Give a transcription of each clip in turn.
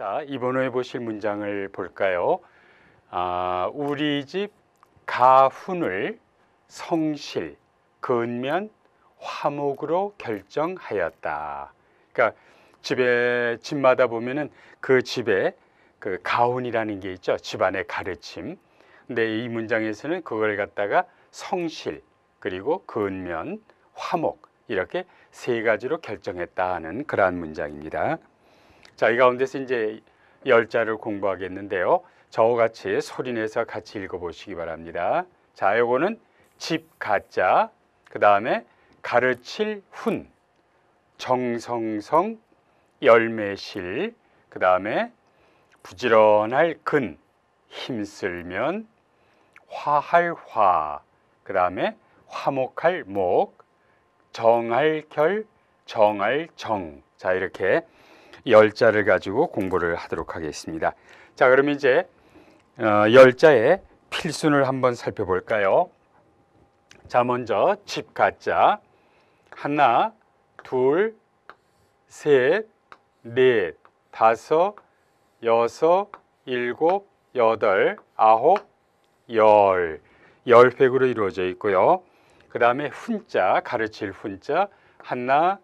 자, 이번에 보실 문장을 볼까요? 아, 우리 집 가훈을 성실, 근면, 화목으로 결정하였다. 그러니까 집에 집마다 보면은 그 집에 그 가훈이라는 게 있죠. 집안의 가르침. 근데 이 문장에서는 그걸 갖다가 성실 그리고 근면, 화목 이렇게 세 가지로 결정했다 하는 그러한 문장입니다. 자, 이 가운데서 이제 열자를 공부하겠는데요. 저와 같이 소리내서 같이 읽어보시기 바랍니다. 자, 요거는 집 가짜, 그 다음에 가르칠 훈, 정성성, 열매실, 그 다음에 부지런할 근, 힘쓸면, 화할 화, 그 다음에 화목할 목, 정할 결, 정할 정. 자, 이렇게 열자를 가지고 공부를 하도록 하겠습니다. 자, 그럼 이제 어, 열자의 필순을 한번 살펴볼까요? 자, 먼저 집가자 하나, 둘, 셋, 넷, 다섯, 여섯, 일곱, 여덟, 아홉, 열. 열 획으로 이루어져 있고요. 그 다음에 훈자, 가르칠 훈자, 하나,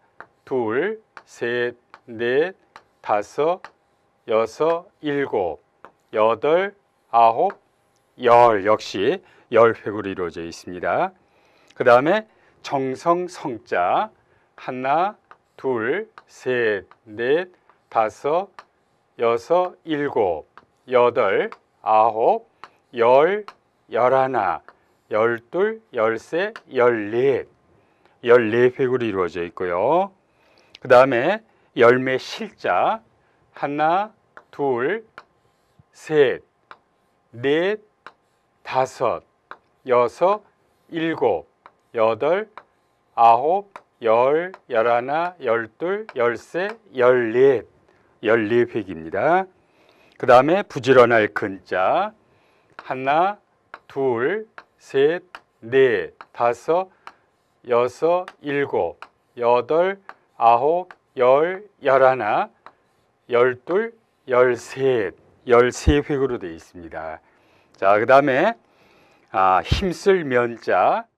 둘, 셋, 넷, 다섯, 여섯, 일곱, 여덟, 아홉, 열 역시 열 획으로 이루어져 있습니다. 그 다음에 정성 성자 하나, 둘, 셋, 넷, 다섯, 여섯, 일곱, 여덟, 아홉, 열, 열하나, 열둘, 열세, 열넷 열네 획으로 이루어져 있고요. 그 다음에 열매 실자 하나, 둘, 셋, 넷, 다섯, 여섯, 일곱, 여덟, 아홉, 열, 열하나, 열둘, 열세, 열넷 열넷 획입니다. 그 다음에 부지런할 근자 하나, 둘, 셋, 넷, 다섯, 여섯, 일곱, 여덟, 아홉, 열, 열하나, 열둘, 열셋, 열 세 획으로 되어 있습니다. 자, 그 다음에 아, 힘쓸 면자